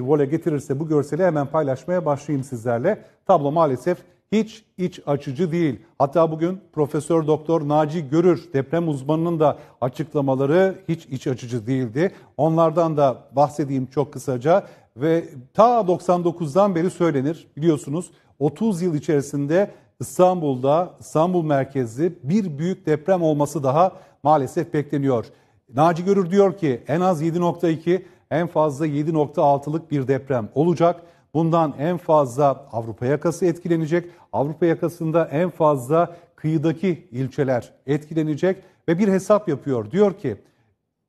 Vole getirirse bu görseli hemen paylaşmaya başlayayım sizlerle. Tablo maalesef hiç iç açıcı değil. Hatta bugün Profesör Doktor Naci Görür deprem uzmanının da açıklamaları hiç iç açıcı değildi. Onlardan da bahsedeyim çok kısaca ve ta 99'dan beri söylenir biliyorsunuz 30 yıl içerisinde İstanbul'da İstanbul merkezli bir büyük deprem olması daha maalesef bekleniyor. Naci Görür diyor ki en az 7.2 en fazla 7.6'lık bir deprem olacak. Bundan en fazla Avrupa yakası etkilenecek. Avrupa yakasında en fazla kıyıdaki ilçeler etkilenecek ve bir hesap yapıyor. Diyor ki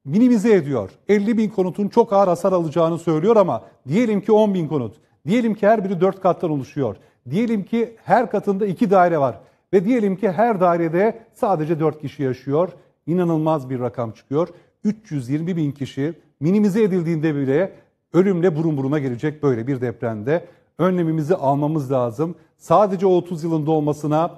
minimize ediyor. 50 bin konutun çok ağır hasar alacağını söylüyor ama diyelim ki 10 bin konut. Diyelim ki her biri 4 kattan oluşuyor. Diyelim ki her katında 2 daire var. Ve diyelim ki her dairede sadece 4 kişi yaşıyor. İnanılmaz bir rakam çıkıyor. 320 bin kişi minimize edildiğinde bile ölümle burun buruna gelecek böyle bir depremde. Önlemimizi almamız lazım. Sadece 30 yılında olmasına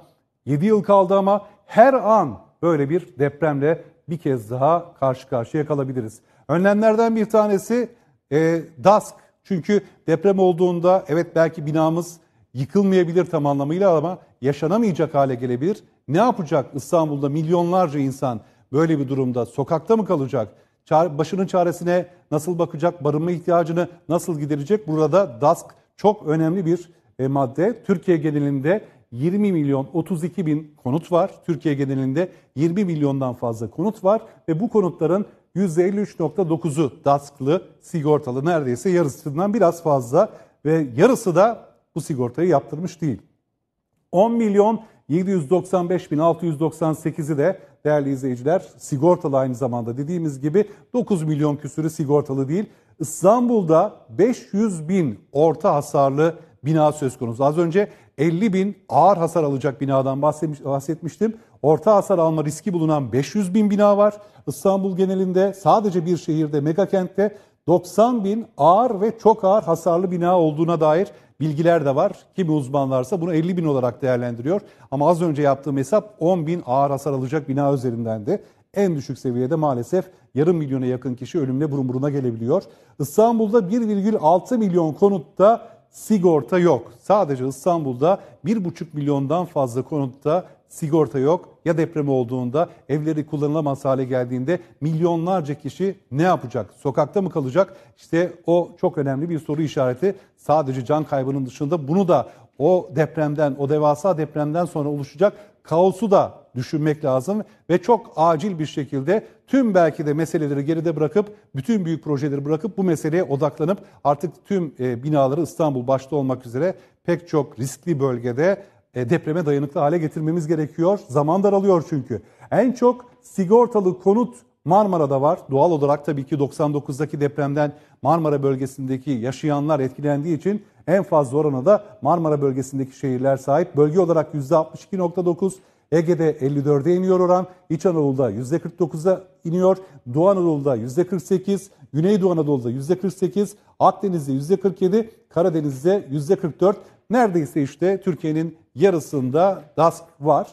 7 yıl kaldı ama her an böyle bir depremle bir kez daha karşı karşıya kalabiliriz. Önlemlerden bir tanesi e, DASK. Çünkü deprem olduğunda evet belki binamız yıkılmayabilir tam anlamıyla ama yaşanamayacak hale gelebilir. Ne yapacak İstanbul'da milyonlarca insan böyle bir durumda sokakta mı kalacak? başının çaresine nasıl bakacak, barınma ihtiyacını nasıl giderecek? Burada DASK çok önemli bir e, madde. Türkiye genelinde 20 milyon 32 bin konut var. Türkiye genelinde 20 milyondan fazla konut var ve bu konutların %53.9'u DASK'lı sigortalı neredeyse yarısından biraz fazla ve yarısı da bu sigortayı yaptırmış değil. 10 milyon 795 bin 698'i de değerli izleyiciler sigortalı aynı zamanda dediğimiz gibi 9 milyon küsürü sigortalı değil. İstanbul'da 500 bin orta hasarlı bina söz konusu. Az önce 50 bin ağır hasar alacak binadan bahsetmiştim. Orta hasar alma riski bulunan 500 bin bina var. İstanbul genelinde sadece bir şehirde mega 90 bin ağır ve çok ağır hasarlı bina olduğuna dair bilgiler de var. Kimi uzmanlarsa bunu 50 bin olarak değerlendiriyor. Ama az önce yaptığım hesap 10 bin ağır hasar alacak bina üzerinden de en düşük seviyede maalesef yarım milyona yakın kişi ölümle burun buruna gelebiliyor. İstanbul'da 1,6 milyon konutta sigorta yok. Sadece İstanbul'da 1,5 milyondan fazla konutta sigorta yok ya deprem olduğunda evleri kullanılamaz hale geldiğinde milyonlarca kişi ne yapacak? Sokakta mı kalacak? İşte o çok önemli bir soru işareti. Sadece can kaybının dışında bunu da o depremden, o devasa depremden sonra oluşacak kaosu da düşünmek lazım ve çok acil bir şekilde tüm belki de meseleleri geride bırakıp bütün büyük projeleri bırakıp bu meseleye odaklanıp artık tüm e, binaları İstanbul başta olmak üzere pek çok riskli bölgede e, depreme dayanıklı hale getirmemiz gerekiyor. Zaman daralıyor çünkü. En çok sigortalı konut Marmara'da var. Doğal olarak tabii ki 99'daki depremden Marmara bölgesindeki yaşayanlar etkilendiği için en fazla oranı da Marmara bölgesindeki şehirler sahip. Bölge olarak %62.9, Ege'de 54'e iniyor oran, İç Anadolu'da %49'a iniyor, Doğu Anadolu'da %48, Güneydoğu Anadolu'da %48, Akdeniz'de %47, Karadeniz'de %44. Neredeyse işte Türkiye'nin yarısında DASK var.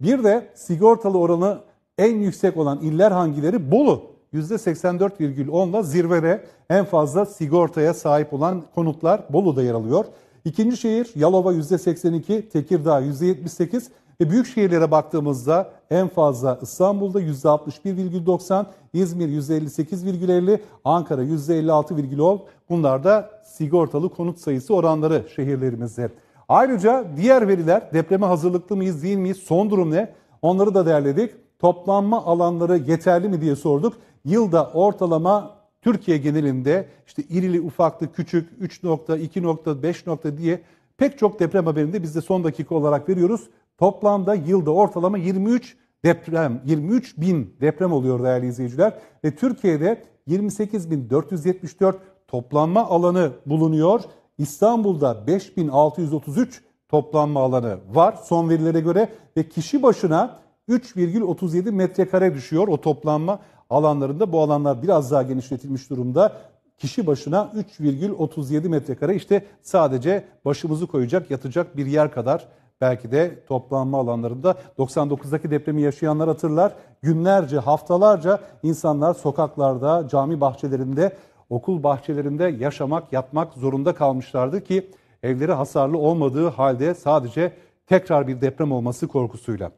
Bir de sigortalı oranı en yüksek olan iller hangileri? Bolu %84,10'la zirvede en fazla sigortaya sahip olan konutlar Bolu'da yer alıyor. İkinci şehir Yalova %82, Tekirdağ %78 ve e, büyük şehirlere baktığımızda en fazla İstanbul'da %61,90, İzmir %58,50, Ankara %56,10. Bunlar da sigortalı konut sayısı oranları şehirlerimizde. Ayrıca diğer veriler depreme hazırlıklı mıyız değil miyiz son durum ne onları da derledik. Toplanma alanları yeterli mi diye sorduk. Yılda ortalama Türkiye genelinde işte irili ufaklı küçük 3 nokta 2 nokta 5 nokta diye pek çok deprem haberinde biz de son dakika olarak veriyoruz. Toplamda yılda ortalama 23 deprem 23 bin deprem oluyor değerli izleyiciler ve Türkiye'de 28.474 toplanma alanı bulunuyor İstanbul'da 5633 toplanma alanı var son verilere göre ve kişi başına 3,37 metrekare düşüyor o toplanma alanlarında. Bu alanlar biraz daha genişletilmiş durumda. Kişi başına 3,37 metrekare işte sadece başımızı koyacak, yatacak bir yer kadar belki de toplanma alanlarında 99'daki depremi yaşayanlar hatırlar. Günlerce, haftalarca insanlar sokaklarda, cami bahçelerinde okul bahçelerinde yaşamak, yatmak zorunda kalmışlardı ki evleri hasarlı olmadığı halde sadece tekrar bir deprem olması korkusuyla.